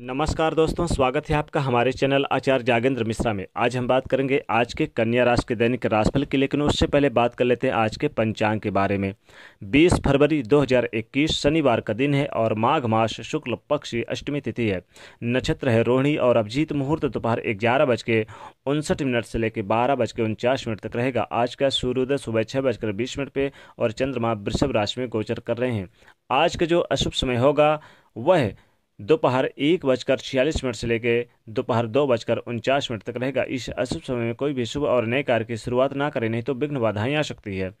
नमस्कार दोस्तों स्वागत है आपका हमारे चैनल आचार्य जागेंद्र मिश्रा में आज हम बात करेंगे आज के कन्या राशि के दैनिक राशिफल की लेकिन उससे पहले बात कर लेते हैं आज के पंचांग के बारे में 20 फरवरी 2021 शनिवार का दिन है और माघ मास शुक्ल पक्ष अष्टमी तिथि है नक्षत्र है रोहिणी और अभिजीत मुहूर्त दोपहर ग्यारह बज के उनसठ मिनट से लेकर बारह बज के उनचास मिनट तक रहेगा आज का सूर्योदय सुबह छः बजकर बीस मिनट पर और चंद्रमा वृषभ राशि में गोचर कर रहे हैं आज का जो अशुभ समय होगा वह दोपहर एक बजकर छियालीस मिनट से लेकर दोपहर दो बजकर उनचास मिनट तक रहेगा इस अशुभ समय में कोई भी शुभ और नए कार्य की शुरुआत ना करें नहीं तो विघ्न बाधाएं आ सकती है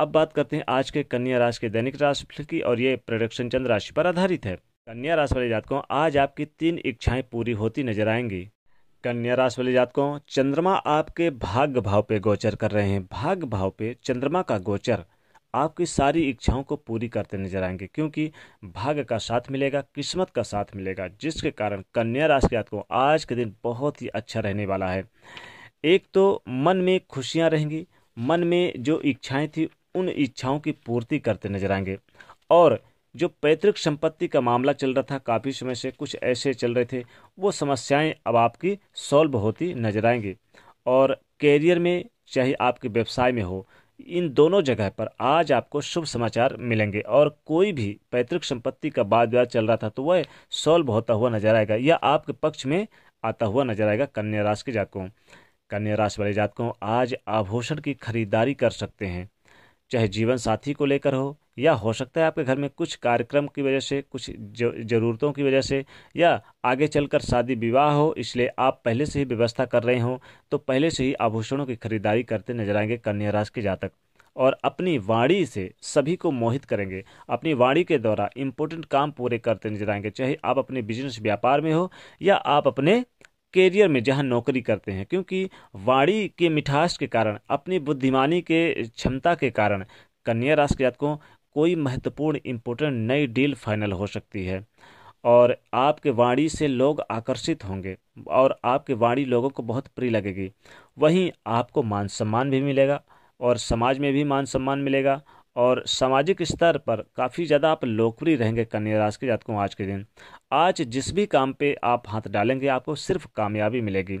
अब बात करते हैं आज के कन्या राशि के दैनिक राशि की और ये प्रोडक्शन चंद्र राशि पर आधारित है कन्या राशि वाले जातकों आज आपकी तीन इच्छाएं पूरी होती नजर आएंगी कन्या राशि वाले जातकों चंद्रमा आपके भाग्य भाव पे गोचर कर रहे हैं भाग्य भाव पे चंद्रमा का गोचर आपकी सारी इच्छाओं को पूरी करते नजर आएंगे क्योंकि भाग्य का साथ मिलेगा किस्मत का साथ मिलेगा जिसके कारण कन्या राशि के को आज के दिन बहुत ही अच्छा रहने वाला है एक तो मन में खुशियाँ रहेंगी मन में जो इच्छाएं थी उन इच्छाओं की पूर्ति करते नजर आएंगे और जो पैतृक संपत्ति का मामला चल रहा था काफ़ी समय से कुछ ऐसे चल रहे थे वो समस्याएं अब आपकी सॉल्व होती नजर आएंगी और कैरियर में चाहे आपके व्यवसाय में हो इन दोनों जगह पर आज आपको शुभ समाचार मिलेंगे और कोई भी पैतृक संपत्ति का वाद विवाद चल रहा था तो वह सॉल्व होता हुआ नजर आएगा या आपके पक्ष में आता हुआ नजर आएगा कन्या राशि के जातकों कन्या राशि वाले जातकों आज आभूषण की खरीदारी कर सकते हैं चाहे जीवन साथी को लेकर हो या हो सकता है आपके घर में कुछ कार्यक्रम की वजह से कुछ ज़रूरतों की वजह से या आगे चलकर शादी विवाह हो इसलिए आप पहले से ही व्यवस्था कर रहे हों तो पहले से ही आभूषणों की खरीदारी करते नजर आएंगे कन्या राशि के जातक और अपनी वाणी से सभी को मोहित करेंगे अपनी वाणी के द्वारा इम्पोर्टेंट काम पूरे करते नजर आएंगे चाहे आप अपने बिजनेस व्यापार में हो या आप अपने कैरियर में जहाँ नौकरी करते हैं क्योंकि वाणी के मिठास के कारण अपनी बुद्धिमानी के क्षमता के कारण कन्या राशि के जातकों कोई महत्वपूर्ण इम्पोर्टेंट नई डील फाइनल हो सकती है और आपके वाणी से लोग आकर्षित होंगे और आपके वाणी लोगों को बहुत प्रिय लगेगी वहीं आपको मान सम्मान भी मिलेगा और समाज में भी मान सम्मान मिलेगा और सामाजिक स्तर पर काफ़ी ज़्यादा आप लोकप्रिय रहेंगे कन्या राशि के जातकों आज के दिन आज जिस भी काम पे आप हाथ डालेंगे आपको सिर्फ कामयाबी मिलेगी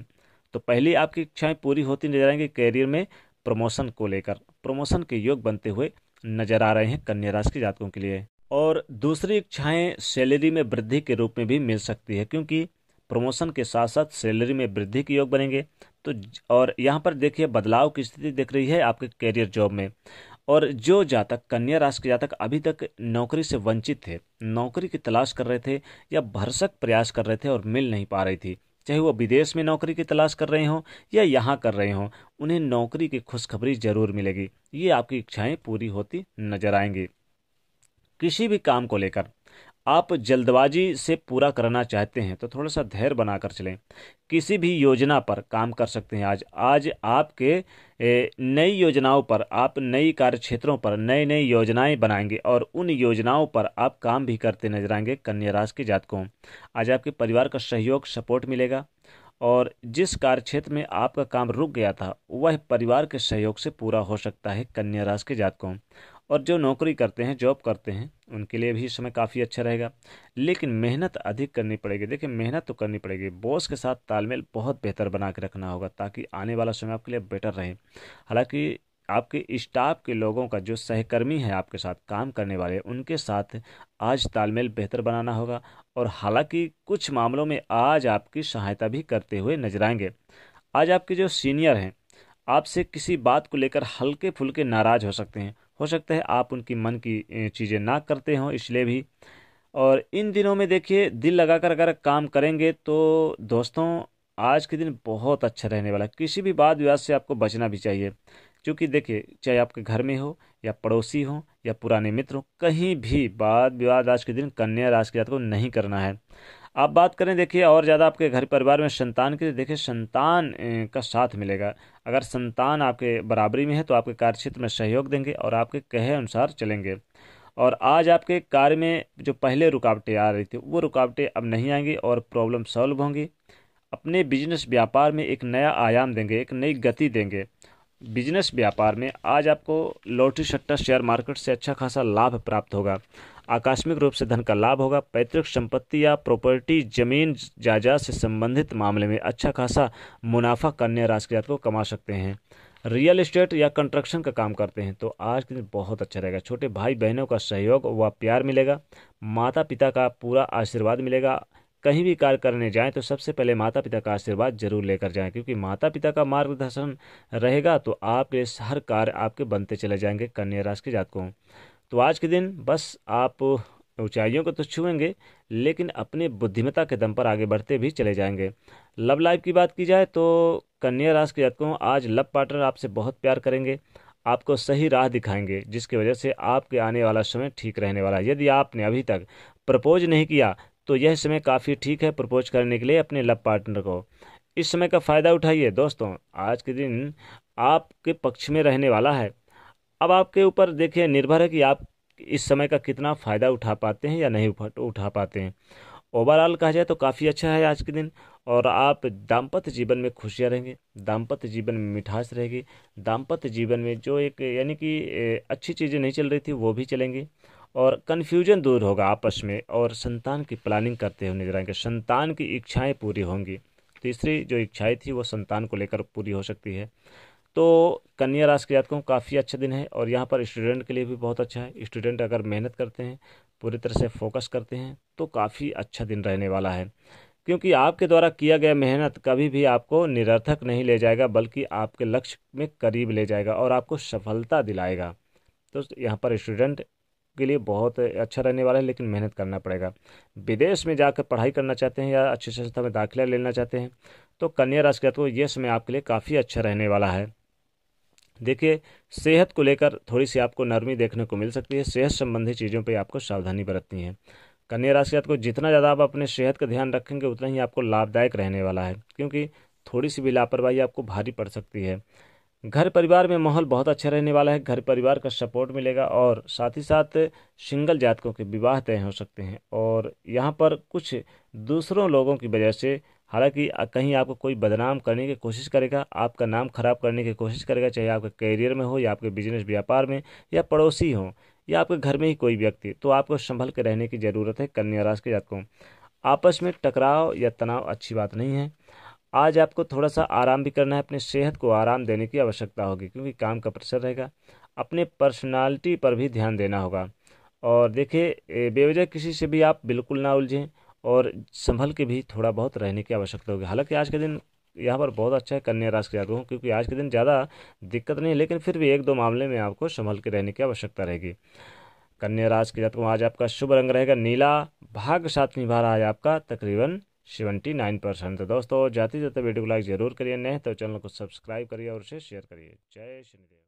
तो पहली आपकी इच्छाएं पूरी होती नजर आएंगी कैरियर में प्रमोशन को लेकर प्रमोशन के योग बनते हुए नजर आ रहे हैं कन्या राशि के जातकों के लिए और दूसरी इच्छाएं सैलरी में वृद्धि के रूप में भी मिल सकती है क्योंकि प्रमोशन के साथ साथ सैलरी में वृद्धि के योग बनेंगे तो और यहाँ पर देखिए बदलाव की स्थिति दिख रही है आपके कैरियर जॉब में और जो जातक कन्या राशि के जातक अभी तक नौकरी से वंचित थे नौकरी की तलाश कर रहे थे या भरसक प्रयास कर रहे थे और मिल नहीं पा रही थी चाहे वो विदेश में नौकरी की तलाश कर रहे हों या यहाँ कर रहे हों उन्हें नौकरी की खुशखबरी जरूर मिलेगी ये आपकी इच्छाएं पूरी होती नजर आएंगी किसी भी काम को लेकर आप जल्दबाजी से पूरा करना चाहते हैं तो थोड़ा सा धैर्य बनाकर चलें किसी भी योजना पर काम कर सकते हैं आज आज आपके नई योजनाओं पर आप नई कार्य क्षेत्रों पर नई नई योजनाएं बनाएंगे और उन योजनाओं पर आप काम भी करते नजर आएंगे कन्या राशि के जातकों आज आपके परिवार का सहयोग सपोर्ट मिलेगा और जिस कार्य क्षेत्र में आपका काम रुक गया था वह परिवार के सहयोग से पूरा हो सकता है कन्या राशि के जातकों और जो नौकरी करते हैं जॉब करते हैं उनके लिए भी समय काफ़ी अच्छा रहेगा लेकिन मेहनत अधिक करनी पड़ेगी देखिए मेहनत तो करनी पड़ेगी बॉस के साथ तालमेल बहुत बेहतर बना के रखना होगा ताकि आने वाला समय आपके लिए बेटर रहे हालांकि आपके स्टाफ के लोगों का जो सहकर्मी है आपके साथ काम करने वाले उनके साथ आज तालमेल बेहतर बनाना होगा और हालांकि कुछ मामलों में आज आपकी सहायता भी करते हुए नजर आएंगे आज आपके जो सीनियर हैं आपसे किसी बात को लेकर हल्के फुल्के नाराज हो सकते हैं हो सकता है आप उनकी मन की चीज़ें ना करते हों इसलिए भी और इन दिनों में देखिए दिल लगाकर अगर काम करेंगे तो दोस्तों आज के दिन बहुत अच्छा रहने वाला है किसी भी वाद विवाद से आपको बचना भी चाहिए क्योंकि देखिए चाहे आपके घर में हो या पड़ोसी हो या पुराने मित्र हो कहीं भी वाद विवाद आज के दिन कन्या राशि के जात को नहीं करना है आप बात करें देखिए और ज़्यादा आपके घर परिवार में संतान की देखिए संतान का साथ मिलेगा अगर संतान आपके बराबरी में है तो आपके कार्यक्षेत्र में सहयोग देंगे और आपके कहे अनुसार चलेंगे और आज आपके कार्य में जो पहले रुकावटें आ रही थी वो रुकावटें अब नहीं आएंगी और प्रॉब्लम सॉल्व होंगी अपने बिजनेस व्यापार में एक नया आयाम देंगे एक नई गति देंगे बिजनेस व्यापार में आज आपको लॉटरी सट्टा शेयर मार्केट से अच्छा खासा लाभ प्राप्त होगा आकस्मिक रूप से धन का लाभ होगा पैतृक संपत्ति या प्रॉपर्टी जमीन जायदाद से संबंधित मामले में अच्छा खासा मुनाफा कन्या राशि के को कमा सकते हैं रियल इस्टेट या कंस्ट्रक्शन का काम करते हैं तो आज के दिन बहुत अच्छा रहेगा छोटे भाई बहनों का सहयोग व प्यार मिलेगा माता पिता का पूरा आशीर्वाद मिलेगा कहीं भी कार्य करने जाएं तो सबसे पहले माता पिता का आशीर्वाद जरूर लेकर जाएं क्योंकि माता पिता का मार्गदर्शन रहेगा तो आपके हर कार्य आपके बनते चले जाएंगे कन्या राशि के जातकों तो आज के दिन बस आप ऊंचाइयों को तो छुएंगे लेकिन अपने बुद्धिमता के दम पर आगे बढ़ते भी चले जाएंगे लव लाइफ की बात की जाए तो कन्या राशि के जातकों आज लव पार्टनर आपसे बहुत प्यार करेंगे आपको सही राह दिखाएंगे जिसकी वजह से आपके आने वाला समय ठीक रहने वाला है यदि आपने अभी तक प्रपोज नहीं किया तो यह समय काफ़ी ठीक है प्रपोज करने के लिए अपने लव पार्टनर को इस समय का फ़ायदा उठाइए दोस्तों आज के दिन आपके पक्ष में रहने वाला है अब आपके ऊपर देखिए निर्भर है कि आप इस समय का कितना फ़ायदा उठा पाते हैं या नहीं उठा पाते हैं ओवरऑल कहा जाए तो काफ़ी अच्छा है आज के दिन और आप दाम्पत्य जीवन में खुशियाँ रहेंगे दाम्पत्य जीवन में मिठास रहेगी दाम्पत्य जीवन में जो एक यानी कि अच्छी चीज़ें नहीं चल रही थी वो भी चलेंगी और कन्फ्यूजन दूर होगा आपस में और संतान की प्लानिंग करते हुए नजर आएंगे संतान की इच्छाएं पूरी होंगी तीसरी जो इच्छाएं थी वो संतान को लेकर पूरी हो सकती है तो कन्या राशि के जातकों काफ़ी अच्छा दिन है और यहाँ पर स्टूडेंट के लिए भी बहुत अच्छा है स्टूडेंट अगर मेहनत करते हैं पूरी तरह से फोकस करते हैं तो काफ़ी अच्छा दिन रहने वाला है क्योंकि आपके द्वारा किया गया मेहनत कभी भी आपको निरर्थक नहीं ले जाएगा बल्कि आपके लक्ष्य में करीब ले जाएगा और आपको सफलता दिलाएगा तो यहाँ पर स्टूडेंट के लिए बहुत अच्छा रहने वाला है लेकिन मेहनत करना पड़ेगा विदेश में जाकर पढ़ाई करना चाहते हैं या अच्छी संस्था में दाखिला लेना चाहते हैं तो कन्या राशि के तो ये समय आपके लिए काफ़ी अच्छा रहने वाला है देखिए सेहत को लेकर थोड़ी सी आपको नरमी देखने को मिल सकती है सेहत संबंधी चीज़ों पर आपको सावधानी बरतनी है कन्या राशि को जितना ज़्यादा आप अपने सेहत का ध्यान रखेंगे उतना ही आपको लाभदायक रहने वाला है क्योंकि थोड़ी सी भी लापरवाही आपको भारी पड़ सकती है घर परिवार में माहौल बहुत अच्छा रहने वाला है घर परिवार का सपोर्ट मिलेगा और साथ ही साथ सिंगल जातकों के विवाह तय हो सकते हैं और यहाँ पर कुछ दूसरों लोगों की वजह से हालांकि कहीं आपको कोई बदनाम करने की कोशिश करेगा आपका नाम खराब करने की कोशिश करेगा चाहे आपके करियर में हो या आपके बिजनेस व्यापार में या पड़ोसी हो या आपके घर में ही कोई व्यक्ति तो आपको संभल के रहने की ज़रूरत है कन्या राशि के जातकों आपस में टकराव या तनाव अच्छी बात नहीं है आज आपको थोड़ा सा आराम भी करना है अपने सेहत को आराम देने की आवश्यकता होगी क्योंकि काम का प्रेशर रहेगा अपने पर्सनालिटी पर भी ध्यान देना होगा और देखिए बेवजह किसी से भी आप बिल्कुल ना उलझें और संभल के भी थोड़ा बहुत रहने की आवश्यकता होगी हालांकि आज के दिन यहाँ पर बहुत अच्छा है कन्या राशि के जातकों क्योंकि आज के दिन ज़्यादा दिक्कत नहीं है लेकिन फिर भी एक दो मामले में आपको संभल के रहने की आवश्यकता रहेगी कन्या राशि के जातकों आज आपका शुभ रंग रहेगा नीला भाग्य साथ निभा रहा है आपका तकरीबन सेवेंटी नाइन परसेंट तो दोस्तों जाते जाते वीडियो को लाइक जरूर करिए नए तो चैनल को सब्सक्राइब करिए और उसे शेयर करिए जय श्री